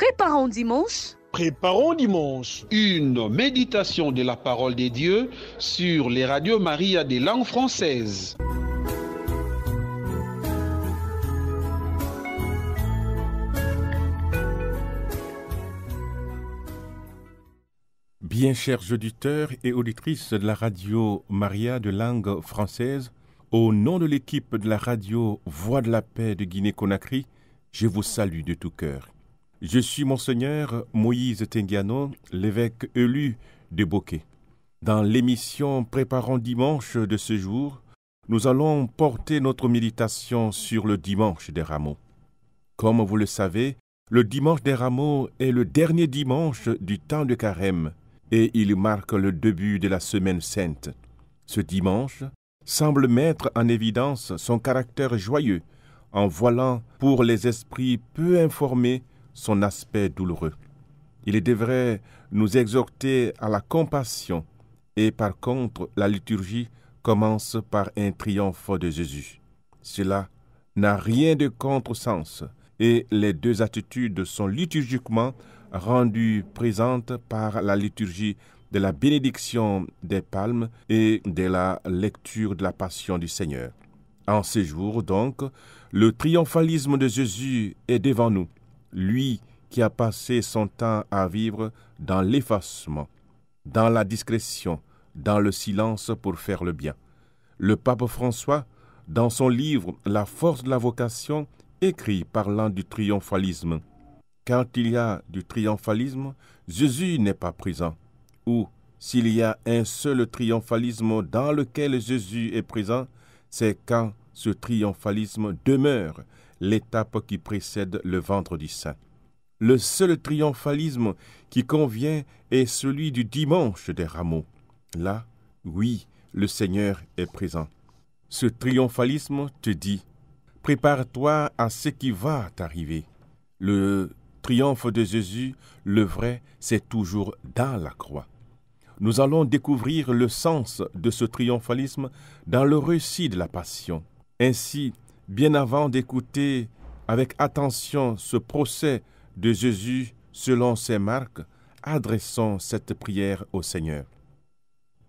Préparons dimanche. Préparons dimanche une méditation de la parole des dieux sur les radios Maria des langues françaises. Bien chers auditeurs et auditrices de la radio Maria de langue française, au nom de l'équipe de la radio Voix de la paix de Guinée-Conakry, je vous salue de tout cœur. Je suis Monseigneur Moïse Tendiano, l'évêque élu de Boquet Dans l'émission Préparons dimanche de ce jour, nous allons porter notre méditation sur le dimanche des rameaux. Comme vous le savez, le dimanche des rameaux est le dernier dimanche du temps de carême et il marque le début de la semaine sainte. Ce dimanche semble mettre en évidence son caractère joyeux en voilant pour les esprits peu informés son aspect douloureux. Il devrait nous exhorter à la compassion et par contre la liturgie commence par un triomphe de Jésus. Cela n'a rien de contre-sens et les deux attitudes sont liturgiquement rendues présentes par la liturgie de la bénédiction des palmes et de la lecture de la passion du Seigneur. En ces jours, donc, le triomphalisme de Jésus est devant nous lui qui a passé son temps à vivre dans l'effacement, dans la discrétion, dans le silence pour faire le bien. Le pape François, dans son livre La force de la vocation, écrit parlant du triomphalisme. Quand il y a du triomphalisme, Jésus n'est pas présent. Ou, s'il y a un seul triomphalisme dans lequel Jésus est présent, c'est quand ce triomphalisme demeure l'étape qui précède le vendredi saint. Le seul triomphalisme qui convient est celui du dimanche des rameaux. Là, oui, le Seigneur est présent. Ce triomphalisme te dit, prépare-toi à ce qui va t'arriver. Le triomphe de Jésus, le vrai, c'est toujours dans la croix. Nous allons découvrir le sens de ce triomphalisme dans le récit de la Passion. Ainsi, bien avant d'écouter avec attention ce procès de Jésus selon ses marques, adressons cette prière au Seigneur.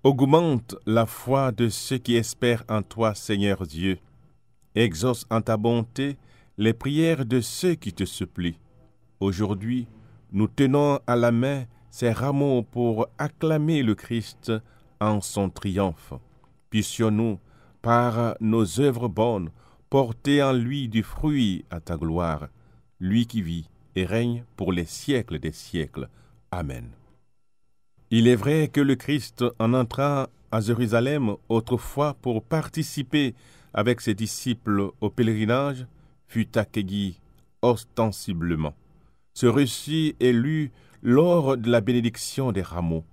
Augmente la foi de ceux qui espèrent en toi, Seigneur Dieu. Exauce en ta bonté les prières de ceux qui te supplient. Aujourd'hui, nous tenons à la main ces rameaux pour acclamer le Christ en son triomphe. Puissions-nous, par nos œuvres bonnes, portez en lui du fruit à ta gloire, lui qui vit et règne pour les siècles des siècles. Amen. Il est vrai que le Christ, en entrant à Jérusalem autrefois pour participer avec ses disciples au pèlerinage, fut accueilli ostensiblement. Ce récit est lu lors de la bénédiction des rameaux.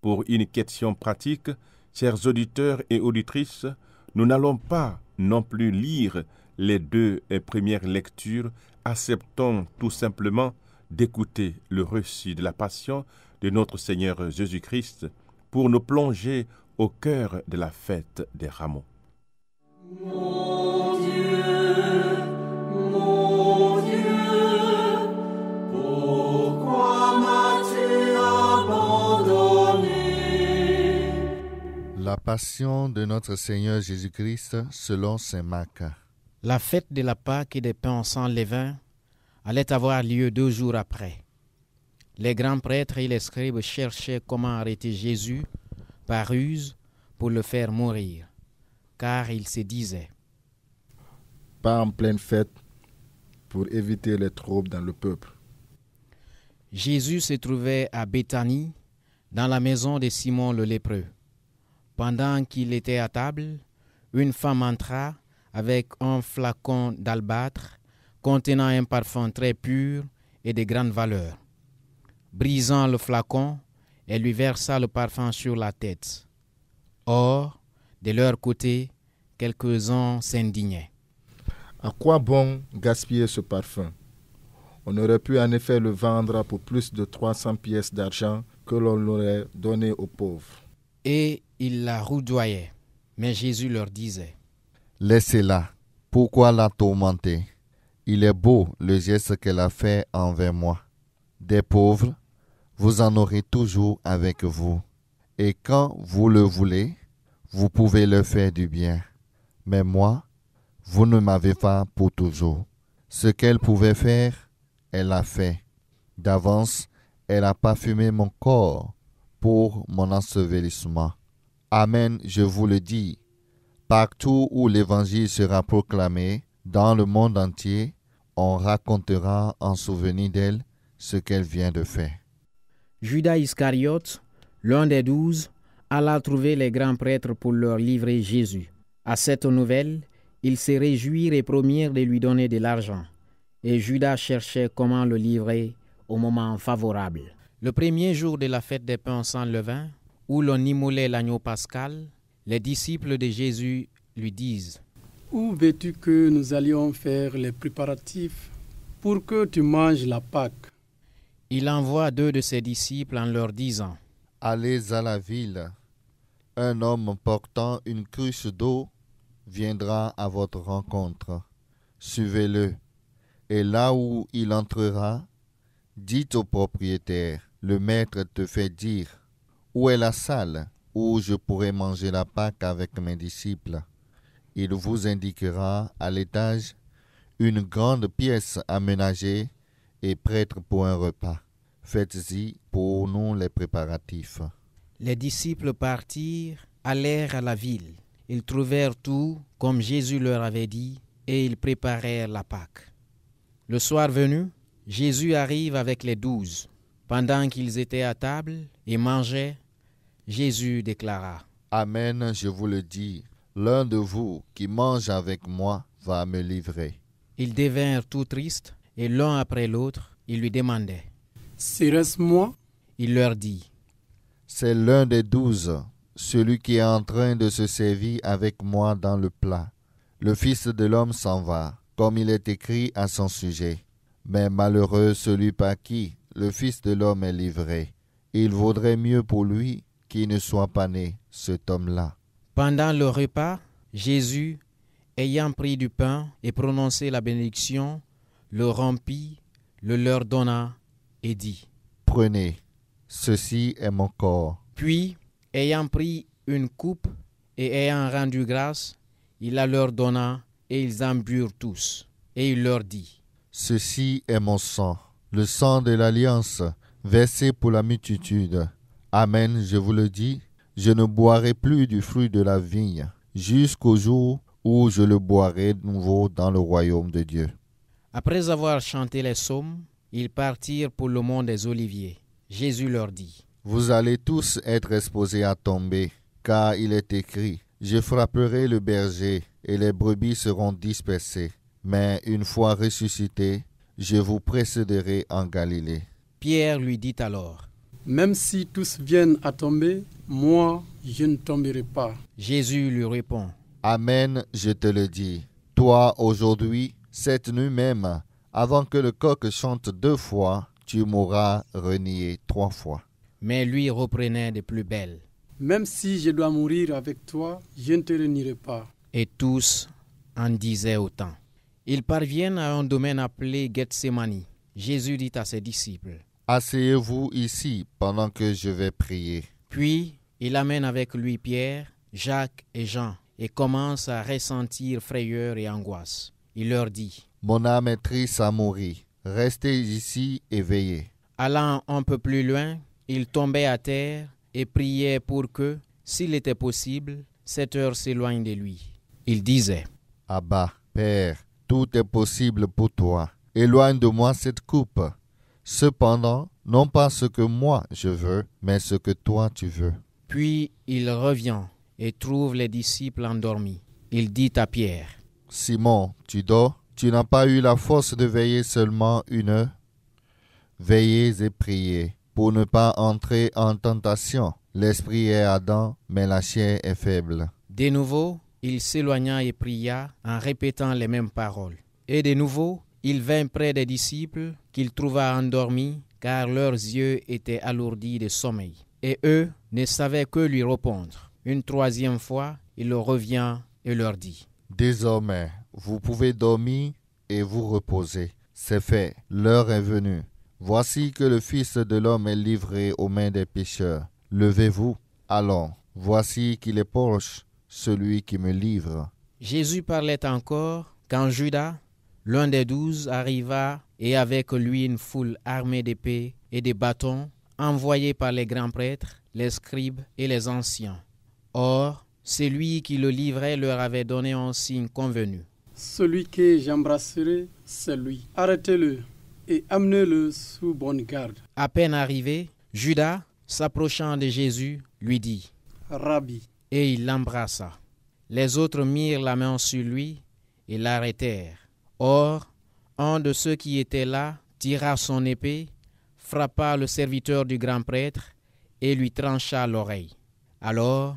Pour une question pratique, chers auditeurs et auditrices, nous n'allons pas non plus lire les deux premières lectures, acceptons tout simplement d'écouter le récit de la passion de notre Seigneur Jésus-Christ pour nous plonger au cœur de la fête des rameaux. Passion de notre Seigneur Jésus-Christ selon saint Marc. La fête de la Pâque et des pains sans levain allait avoir lieu deux jours après. Les grands prêtres et les scribes cherchaient comment arrêter Jésus par ruse pour le faire mourir, car ils se disaient Pas en pleine fête pour éviter les troubles dans le peuple. Jésus se trouvait à Béthanie, dans la maison de Simon le lépreux. Pendant qu'il était à table, une femme entra avec un flacon d'albâtre contenant un parfum très pur et de grande valeur. Brisant le flacon, elle lui versa le parfum sur la tête. Or, de leur côté, quelques-uns s'indignaient. À quoi bon gaspiller ce parfum On aurait pu en effet le vendre pour plus de 300 pièces d'argent que l'on aurait donné aux pauvres. Et ils la roudoyaient, mais Jésus leur disait, Laissez-la, pourquoi la tourmenter Il est beau le geste qu'elle a fait envers moi. Des pauvres, vous en aurez toujours avec vous, et quand vous le voulez, vous pouvez le faire du bien. Mais moi, vous ne m'avez pas pour toujours. Ce qu'elle pouvait faire, elle a fait. D'avance, elle a parfumé mon corps pour mon ensevelissement. Amen, je vous le dis. Partout où l'Évangile sera proclamé, dans le monde entier, on racontera en souvenir d'elle ce qu'elle vient de faire. Judas Iscariote, l'un des douze, alla trouver les grands prêtres pour leur livrer Jésus. À cette nouvelle, ils se réjouirent et promirent de lui donner de l'argent. Et Judas cherchait comment le livrer au moment favorable. Le premier jour de la fête des pains sans levain, où l'on immolait l'agneau pascal, les disciples de Jésus lui disent Où veux-tu que nous allions faire les préparatifs pour que tu manges la Pâque Il envoie deux de ses disciples en leur disant Allez à la ville. Un homme portant une cruche d'eau viendra à votre rencontre. Suivez-le. Et là où il entrera, dites au propriétaire Le maître te fait dire où est la salle où je pourrai manger la Pâque avec mes disciples Il vous indiquera à l'étage une grande pièce aménagée et prête pour un repas. Faites-y pour nous les préparatifs. Les disciples partirent, allèrent à la ville. Ils trouvèrent tout comme Jésus leur avait dit, et ils préparèrent la Pâque. Le soir venu, Jésus arrive avec les douze. Pendant qu'ils étaient à table et mangeaient, Jésus déclara, Amen, je vous le dis, l'un de vous qui mange avec moi va me livrer. Ils devinrent tout tristes, et l'un après l'autre, ils lui demandaient, C'est ce moi Il leur dit, C'est l'un des douze, celui qui est en train de se servir avec moi dans le plat. Le Fils de l'homme s'en va, comme il est écrit à son sujet. Mais malheureux celui par qui le Fils de l'homme est livré. Il vaudrait mieux pour lui qui ne soit pas né cet homme-là. Pendant le repas, Jésus, ayant pris du pain et prononcé la bénédiction, le rompit, le leur donna et dit, Prenez, ceci est mon corps. Puis, ayant pris une coupe et ayant rendu grâce, il la leur donna et ils en burent tous. Et il leur dit, Ceci est mon sang, le sang de l'alliance, versé pour la multitude. Amen, je vous le dis, je ne boirai plus du fruit de la vigne jusqu'au jour où je le boirai de nouveau dans le royaume de Dieu. Après avoir chanté les psaumes, ils partirent pour le mont des Oliviers. Jésus leur dit, Vous allez tous être exposés à tomber, car il est écrit, Je frapperai le berger, et les brebis seront dispersées. Mais une fois ressuscité, je vous précéderai en Galilée. Pierre lui dit alors, même si tous viennent à tomber, moi, je ne tomberai pas. Jésus lui répond. Amen, je te le dis. Toi, aujourd'hui, cette nuit même, avant que le coq chante deux fois, tu m'auras renié trois fois. Mais lui reprenait des plus belles. Même si je dois mourir avec toi, je ne te renierai pas. Et tous en disaient autant. Ils parviennent à un domaine appelé Gethsemane. Jésus dit à ses disciples, Asseyez-vous ici pendant que je vais prier. Puis il amène avec lui Pierre, Jacques et Jean et commence à ressentir frayeur et angoisse. Il leur dit Mon âme est triste à mourir. Restez ici et veillez. Allant un peu plus loin, il tombait à terre et priait pour que, s'il était possible, cette heure s'éloigne de lui. Il disait Abba, Père, tout est possible pour toi. Éloigne de moi cette coupe. Cependant, non pas ce que moi je veux, mais ce que toi tu veux. Puis il revient et trouve les disciples endormis. Il dit à Pierre, Simon, tu dors, tu n'as pas eu la force de veiller seulement une heure. Veillez et priez pour ne pas entrer en tentation. L'esprit est Adam, mais la chair est faible. De nouveau, il s'éloigna et pria en répétant les mêmes paroles. Et de nouveau, il vint près des disciples qu'il trouva endormi, car leurs yeux étaient alourdis de sommeil, et eux ne savaient que lui répondre. Une troisième fois, il leur revient et leur dit, Désormais, vous pouvez dormir et vous reposer. C'est fait, l'heure est venue. Voici que le Fils de l'homme est livré aux mains des pécheurs. Levez-vous, allons. Voici qu'il est proche, celui qui me livre. Jésus parlait encore quand Judas, l'un des douze, arriva et avec lui une foule armée d'épées et de bâtons envoyés par les grands prêtres, les scribes et les anciens. Or, celui qui le livrait leur avait donné un signe convenu. Celui que j'embrasserai, c'est lui. Arrêtez-le et amenez-le sous bonne garde. À peine arrivé, Judas, s'approchant de Jésus, lui dit Rabbi. Et il l'embrassa. Les autres mirent la main sur lui et l'arrêtèrent. Or, un de ceux qui étaient là tira son épée, frappa le serviteur du grand prêtre et lui trancha l'oreille. Alors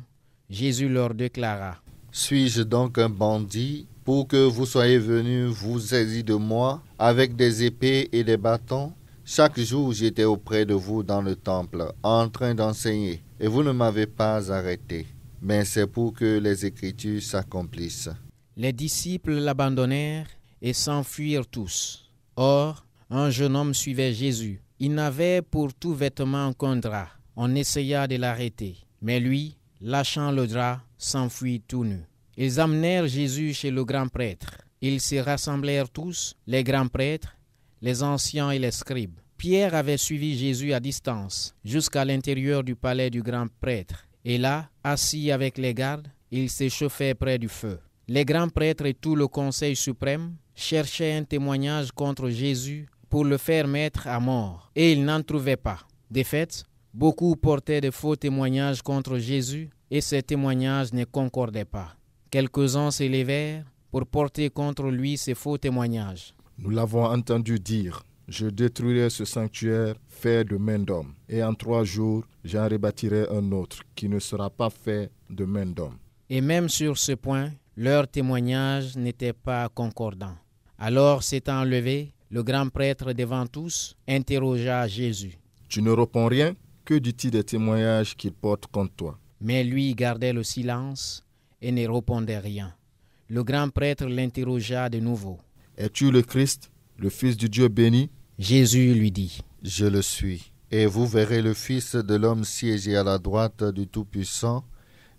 Jésus leur déclara, Suis-je donc un bandit pour que vous soyez venus vous saisir de moi avec des épées et des bâtons Chaque jour j'étais auprès de vous dans le temple en train d'enseigner, et vous ne m'avez pas arrêté. Mais c'est pour que les Écritures s'accomplissent. Les disciples l'abandonnèrent et s'enfuirent tous. Or, un jeune homme suivait Jésus. Il n'avait pour tout vêtement qu'un drap. On essaya de l'arrêter, mais lui, lâchant le drap, s'enfuit tout nu. Ils amenèrent Jésus chez le grand prêtre. Ils se rassemblèrent tous, les grands prêtres, les anciens et les scribes. Pierre avait suivi Jésus à distance jusqu'à l'intérieur du palais du grand prêtre. Et là, assis avec les gardes, il s'échauffait près du feu. Les grands prêtres et tout le Conseil suprême cherchaient un témoignage contre Jésus pour le faire mettre à mort, et ils n'en trouvaient pas. des faits beaucoup portaient de faux témoignages contre Jésus, et ces témoignages ne concordaient pas. Quelques-uns s'élevèrent pour porter contre lui ces faux témoignages. Nous l'avons entendu dire, je détruirai ce sanctuaire fait de main d'homme, et en trois jours j'en rebâtirai un autre qui ne sera pas fait de main d'homme. Et même sur ce point, leur témoignage n'était pas concordant. Alors s'étant levé, le grand prêtre devant tous interrogea Jésus. Tu ne réponds rien Que du titre des témoignages qu'il porte contre toi Mais lui gardait le silence et ne répondait rien. Le grand prêtre l'interrogea de nouveau. Es-tu le Christ, le Fils du Dieu béni Jésus lui dit. Je le suis. Et vous verrez le Fils de l'homme siéger à la droite du Tout-Puissant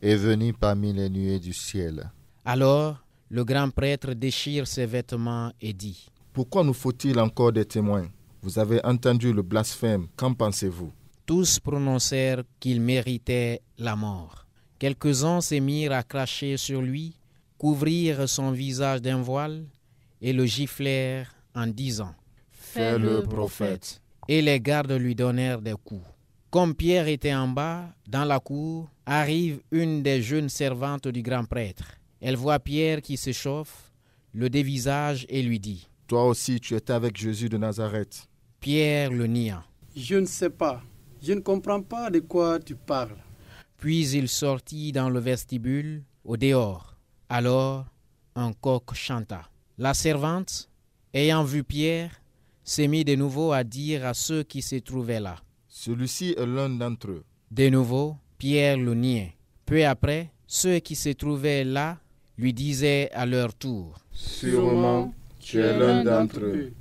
et venir parmi les nuées du ciel. Alors le grand prêtre déchire ses vêtements et dit Pourquoi nous faut-il encore des témoins Vous avez entendu le blasphème, qu'en pensez-vous Tous prononcèrent qu'il méritait la mort. Quelques-uns se mirent à cracher sur lui, couvrirent son visage d'un voile et le giflèrent en disant Fais-le, prophète. Et les gardes lui donnèrent des coups. Comme Pierre était en bas, dans la cour, arrive une des jeunes servantes du grand prêtre. Elle voit Pierre qui s'échauffe, le dévisage et lui dit Toi aussi, tu étais avec Jésus de Nazareth. Pierre le nia. Je ne sais pas. Je ne comprends pas de quoi tu parles. Puis il sortit dans le vestibule, au dehors. Alors, un coq chanta. La servante, ayant vu Pierre, s'est mise de nouveau à dire à ceux qui se trouvaient là Celui-ci est l'un d'entre eux. De nouveau, Pierre le niait. Peu après, ceux qui se trouvaient là lui disaient à leur tour Sûrement, tu es l'un d'entre eux.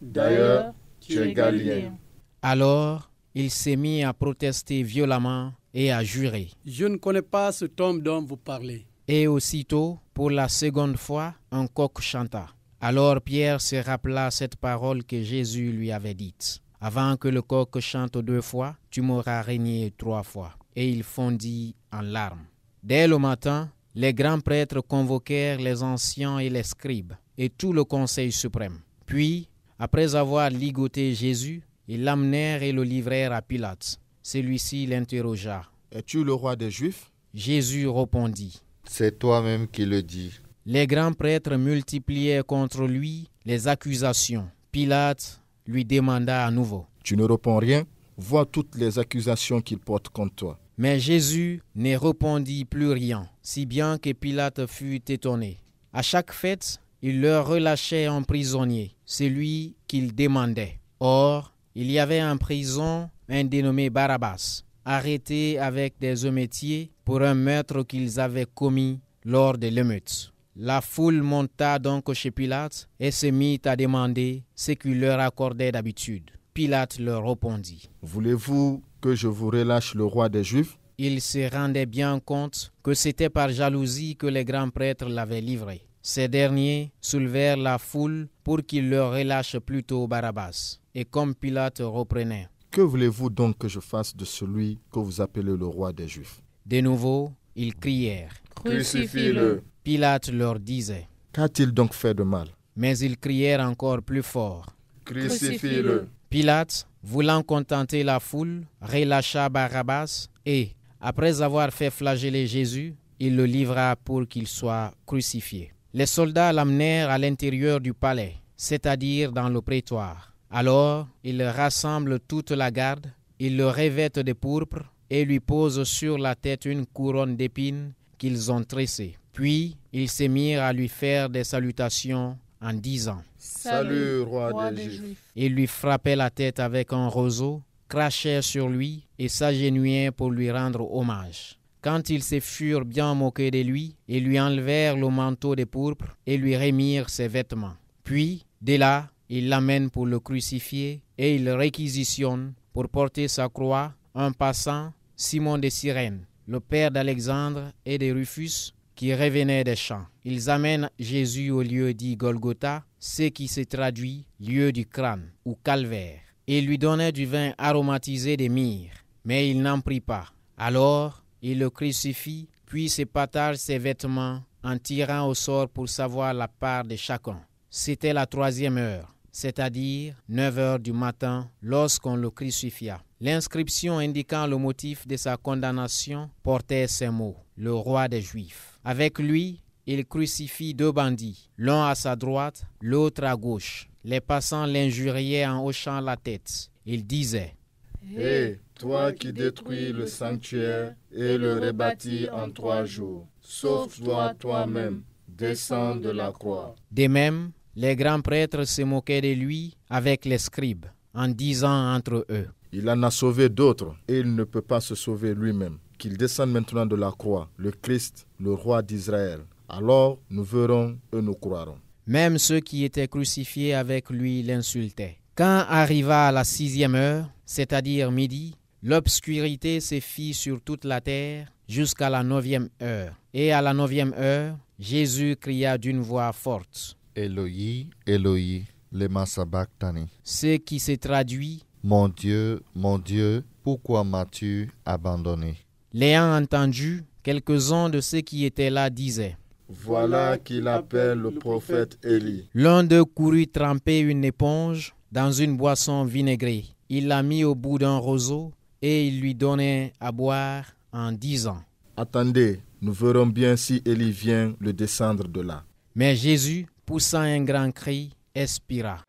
D'ailleurs, tu es galien... Alors, il s'est mis à protester violemment et à jurer. Je ne connais pas ce homme dont vous parlez. Et aussitôt, pour la seconde fois, un coq chanta. Alors Pierre se rappela cette parole que Jésus lui avait dite. Avant que le coq chante deux fois, tu m'auras régné trois fois. Et il fondit en larmes. Dès le matin, les grands prêtres convoquèrent les anciens et les scribes et tout le conseil suprême. Puis, après avoir ligoté Jésus, ils l'amenèrent et le livrèrent à Pilate. Celui-ci l'interrogea. Es-tu le roi des Juifs Jésus répondit. C'est toi-même qui le dis. Les grands prêtres multiplièrent contre lui les accusations. Pilate lui demanda à nouveau. Tu ne réponds rien Vois toutes les accusations qu'ils portent contre toi. Mais Jésus ne répondit plus rien, si bien que Pilate fut étonné. À chaque fête, il leur relâchait un prisonnier, celui qu'il demandait. Or, il y avait en prison un dénommé Barabbas, arrêté avec des métiers pour un meurtre qu'ils avaient commis lors de l'émeute. La foule monta donc chez Pilate et se mit à demander ce qu'il leur accordait d'habitude. Pilate leur répondit Voulez-vous que je vous relâche le roi des Juifs Il se rendait bien compte que c'était par jalousie que les grands prêtres l'avaient livré. Ces derniers soulevèrent la foule pour qu'il leur relâche plutôt Barabbas. Et comme Pilate reprenait Que voulez-vous donc que je fasse de celui que vous appelez le roi des Juifs De nouveau, ils crièrent Crucifie-le Pilate leur disait Qu'a-t-il donc fait de mal Mais ils crièrent encore plus fort Crucifie-le Pilate, voulant contenter la foule, relâcha Barabbas et, après avoir fait flageller Jésus, il le livra pour qu'il soit crucifié. Les soldats l'amenèrent à l'intérieur du palais, c'est-à-dire dans le prétoire. Alors, ils rassemblent toute la garde, ils le revêtent de pourpre et lui posent sur la tête une couronne d'épines qu'ils ont tressée. Puis, ils se mirent à lui faire des salutations en disant Salut, roi, des, Juifs. Ils lui frappaient la tête avec un roseau, crachèrent sur lui et s'agenouillait pour lui rendre hommage. Quand ils se furent bien moqués de lui, ils lui enlevèrent le manteau de pourpre et lui remirent ses vêtements. Puis, de là, ils l'amènent pour le crucifier et ils réquisitionnent pour porter sa croix un passant, Simon de Cyrène, le père d'Alexandre et de Rufus, qui revenaient des champs. Ils amènent Jésus au lieu dit Golgotha, ce qui se traduit lieu du crâne ou calvaire, et lui donnaient du vin aromatisé des myrrhe. Mais il n'en prit pas. Alors, il le crucifie, puis se partage ses vêtements en tirant au sort pour savoir la part de chacun. C'était la troisième heure, c'est-à-dire 9 heures du matin, lorsqu'on le crucifia. L'inscription indiquant le motif de sa condamnation portait ces mots, le roi des Juifs. Avec lui, il crucifie deux bandits, l'un à sa droite, l'autre à gauche. Les passants l'injuriaient en hochant la tête. Il disait Hé, eh, toi qui détruis le sanctuaire et le rebâtis en trois jours, sauve-toi toi-même, descends de la croix. De même, les grands prêtres se moquaient de lui avec les scribes, en disant entre eux Il en a sauvé d'autres et il ne peut pas se sauver lui-même qu'il descende maintenant de la croix, le Christ, le roi d'Israël. Alors nous verrons et nous croirons. Même ceux qui étaient crucifiés avec lui l'insultaient. Quand arriva la sixième heure, c'est-à-dire midi, l'obscurité se fit sur toute la terre jusqu'à la neuvième heure. Et à la neuvième heure, Jésus cria d'une voix forte. Eloi, Eloi, lema sabachthani. Ce qui se traduit Mon Dieu, mon Dieu, pourquoi m'as-tu abandonné L'ayant entendu, quelques-uns de ceux qui étaient là disaient Voilà qu'il appelle le prophète Élie. L'un d'eux courut tremper une éponge dans une boisson vinaigrée. Il la mit au bout d'un roseau et il lui donnait à boire en disant Attendez, nous verrons bien si Élie vient le descendre de là. Mais Jésus, poussant un grand cri, expira.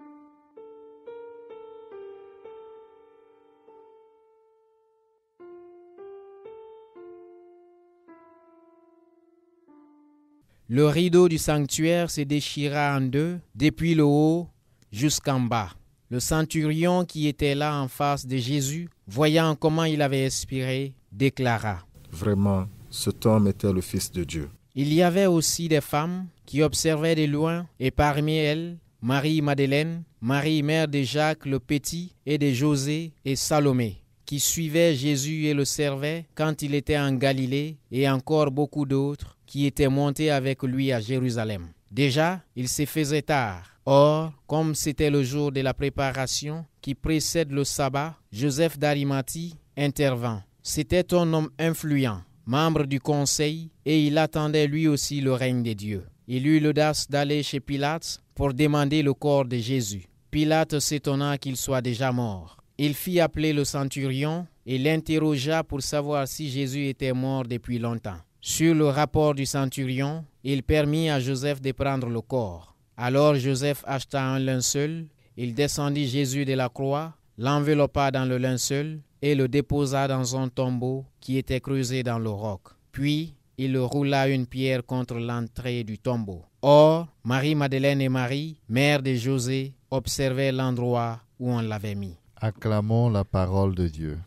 Le rideau du sanctuaire se déchira en deux, depuis le haut jusqu'en bas. Le centurion qui était là en face de Jésus, voyant comment il avait expiré, déclara Vraiment, ce homme était le Fils de Dieu. Il y avait aussi des femmes qui observaient de loin, et parmi elles, Marie-Madeleine, Marie mère de Jacques le Petit et de José et Salomé, qui suivaient Jésus et le servaient quand il était en Galilée, et encore beaucoup d'autres qui était monté avec lui à Jérusalem. Déjà, il se faisait tard. Or, comme c'était le jour de la préparation qui précède le sabbat, Joseph d'Arimathie intervint. C'était un homme influent, membre du conseil, et il attendait lui aussi le règne des dieux. Il eut l'audace d'aller chez Pilate pour demander le corps de Jésus. Pilate s'étonna qu'il soit déjà mort. Il fit appeler le centurion et l'interrogea pour savoir si Jésus était mort depuis longtemps. Sur le rapport du centurion, il permit à Joseph de prendre le corps. Alors Joseph acheta un linceul, il descendit Jésus de la croix, l'enveloppa dans le linceul et le déposa dans un tombeau qui était creusé dans le roc. Puis il roula une pierre contre l'entrée du tombeau. Or, Marie-Madeleine et Marie, mère de José, observaient l'endroit où on l'avait mis. Acclamons la parole de Dieu.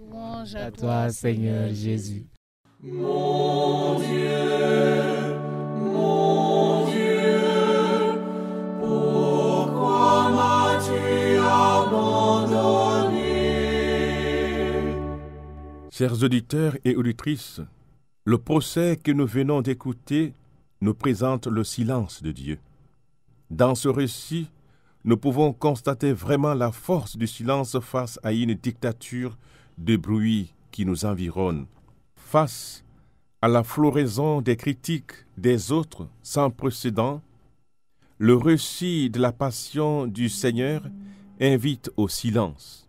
Louange à toi, Seigneur Jésus. Mon Dieu, mon Dieu, pourquoi m'as-tu abandonné Chers auditeurs et auditrices, le procès que nous venons d'écouter nous présente le silence de Dieu. Dans ce récit, nous pouvons constater vraiment la force du silence face à une dictature de bruit qui nous environne face à la floraison des critiques des autres sans précédent, le récit de la passion du Seigneur invite au silence.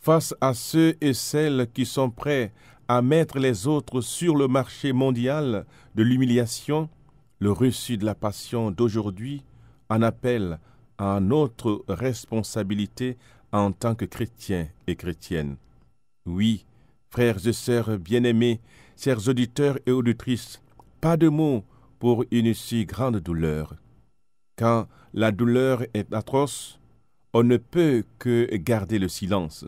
Face à ceux et celles qui sont prêts à mettre les autres sur le marché mondial de l'humiliation, le reçu de la passion d'aujourd'hui en appelle à notre responsabilité en tant que chrétiens et chrétiennes. Oui, Frères et sœurs bien-aimés, chers auditeurs et auditrices, pas de mots pour une si grande douleur. Quand la douleur est atroce, on ne peut que garder le silence.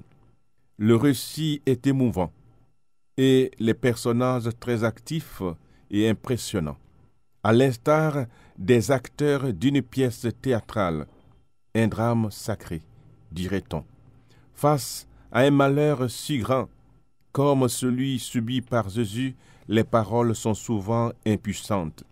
Le récit est émouvant et les personnages très actifs et impressionnants, à l'instar des acteurs d'une pièce théâtrale, un drame sacré, dirait-on. Face à un malheur si grand, comme celui subi par Jésus, les paroles sont souvent impuissantes.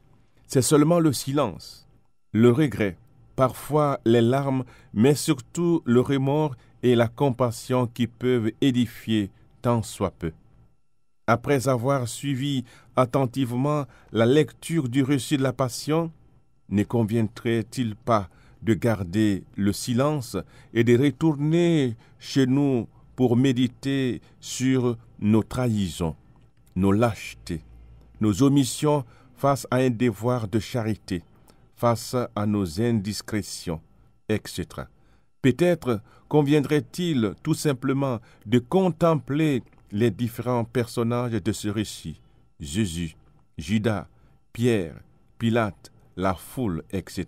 C'est seulement le silence, le regret, parfois les larmes, mais surtout le remords et la compassion qui peuvent édifier tant soit peu. Après avoir suivi attentivement la lecture du récit de la Passion, ne conviendrait-il pas de garder le silence et de retourner chez nous pour méditer sur nos trahisons, nos lâchetés, nos omissions face à un devoir de charité, face à nos indiscrétions, etc. Peut-être conviendrait-il tout simplement de contempler les différents personnages de ce récit, Jésus, Judas, Pierre, Pilate, la foule, etc.,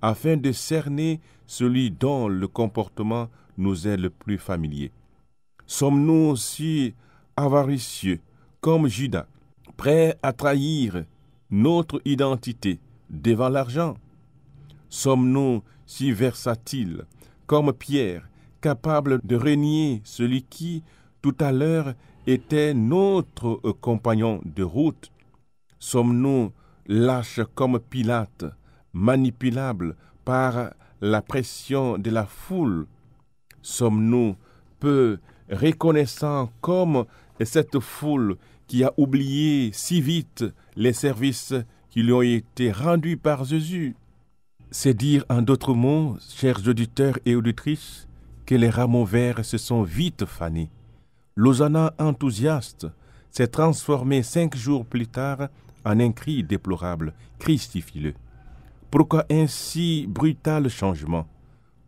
afin de cerner celui dont le comportement nous est le plus familier. Sommes-nous aussi avaricieux comme Judas, prêts à trahir notre identité devant l'argent Sommes-nous si versatiles comme Pierre, capable de renier celui qui, tout à l'heure, était notre compagnon de route Sommes-nous lâches comme Pilate, manipulables par la pression de la foule Sommes-nous peu reconnaissant comme cette foule qui a oublié si vite les services qui lui ont été rendus par Jésus. C'est dire en d'autres mots, chers auditeurs et auditrices, que les rameaux verts se sont vite fanés. Lozana, enthousiaste s'est transformé cinq jours plus tard en un cri déplorable, christifile. Pourquoi un si brutal changement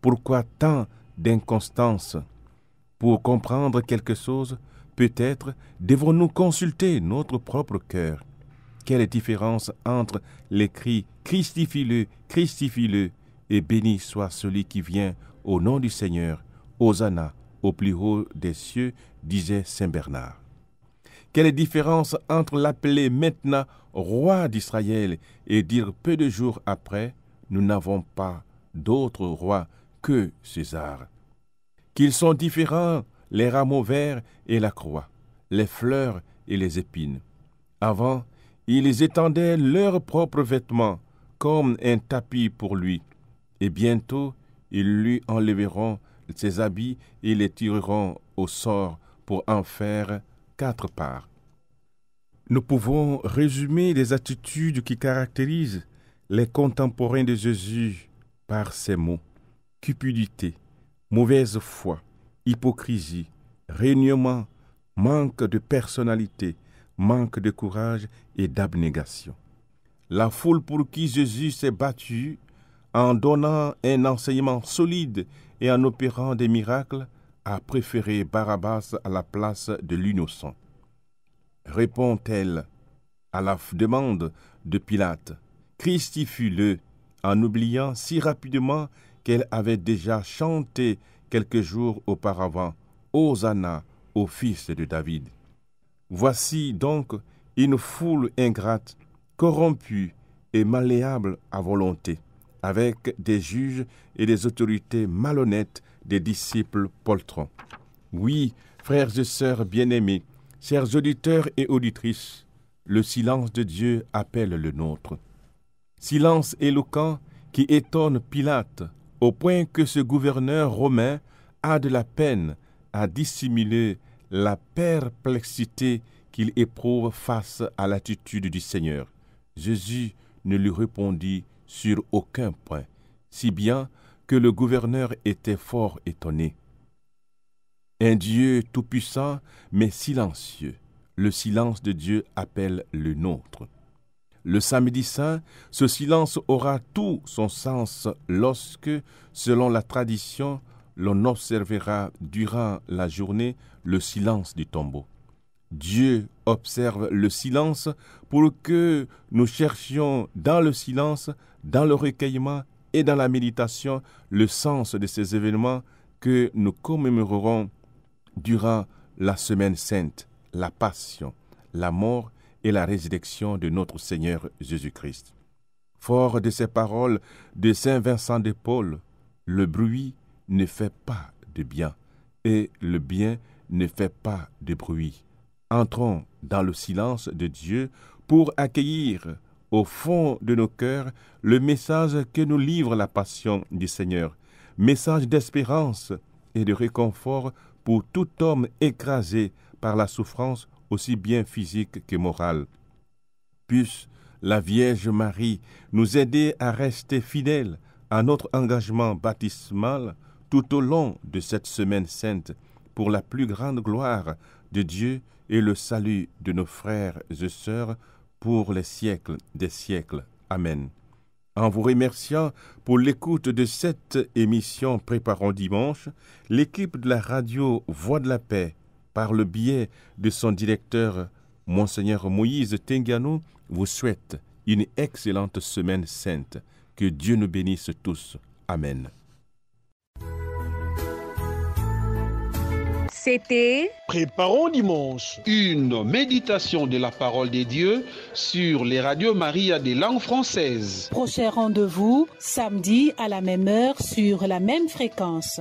Pourquoi tant d'inconstance pour comprendre quelque chose, peut-être devons nous consulter notre propre cœur. Quelle différence entre les cris Christifie-le, Christifie-le, et béni soit celui qui vient au nom du Seigneur, Hosanna, au plus haut des cieux, disait Saint Bernard. Quelle différence entre l'appeler maintenant roi d'Israël et dire peu de jours après, nous n'avons pas d'autre roi que César qu'ils sont différents les rameaux verts et la croix, les fleurs et les épines. Avant, ils étendaient leurs propres vêtements comme un tapis pour lui, et bientôt ils lui enleveront ses habits et les tireront au sort pour en faire quatre parts. Nous pouvons résumer les attitudes qui caractérisent les contemporains de Jésus par ces mots cupidité, Mauvaise foi, hypocrisie, régnement, manque de personnalité, manque de courage et d'abnégation. La foule pour qui Jésus s'est battu en donnant un enseignement solide et en opérant des miracles a préféré Barabbas à la place de l'innocent. Répond-elle à la demande de Pilate, fut le en oubliant si rapidement qu'elle avait déjà chanté quelques jours auparavant, Hosanna au fils de David. Voici donc une foule ingrate, corrompue et malléable à volonté, avec des juges et des autorités malhonnêtes des disciples poltrons. Oui, frères et sœurs bien-aimés, chers auditeurs et auditrices, le silence de Dieu appelle le nôtre. Silence éloquent qui étonne Pilate, au point que ce gouverneur romain a de la peine à dissimuler la perplexité qu'il éprouve face à l'attitude du Seigneur. Jésus ne lui répondit sur aucun point, si bien que le gouverneur était fort étonné. Un Dieu tout-puissant mais silencieux, le silence de Dieu appelle le nôtre. Le samedi saint, ce silence aura tout son sens lorsque, selon la tradition, l'on observera durant la journée le silence du tombeau. Dieu observe le silence pour que nous cherchions dans le silence, dans le recueillement et dans la méditation le sens de ces événements que nous commémorerons durant la semaine sainte, la passion, la mort et la résurrection de notre Seigneur Jésus-Christ. Fort de ces paroles de Saint Vincent de Paul, le bruit ne fait pas de bien, et le bien ne fait pas de bruit. Entrons dans le silence de Dieu pour accueillir au fond de nos cœurs le message que nous livre la passion du Seigneur, message d'espérance et de réconfort pour tout homme écrasé par la souffrance aussi bien physique que morale. Puisse la Vierge Marie nous aider à rester fidèles à notre engagement baptismal tout au long de cette semaine sainte pour la plus grande gloire de Dieu et le salut de nos frères et sœurs pour les siècles des siècles. Amen. En vous remerciant pour l'écoute de cette émission Préparons dimanche, l'équipe de la radio Voix de la paix par le biais de son directeur, Monseigneur Moïse Tengano, vous souhaite une excellente semaine sainte. Que Dieu nous bénisse tous. Amen. C'était Préparons dimanche, une méditation de la parole des dieux sur les radios Maria des langues françaises. Prochain rendez-vous samedi à la même heure sur la même fréquence.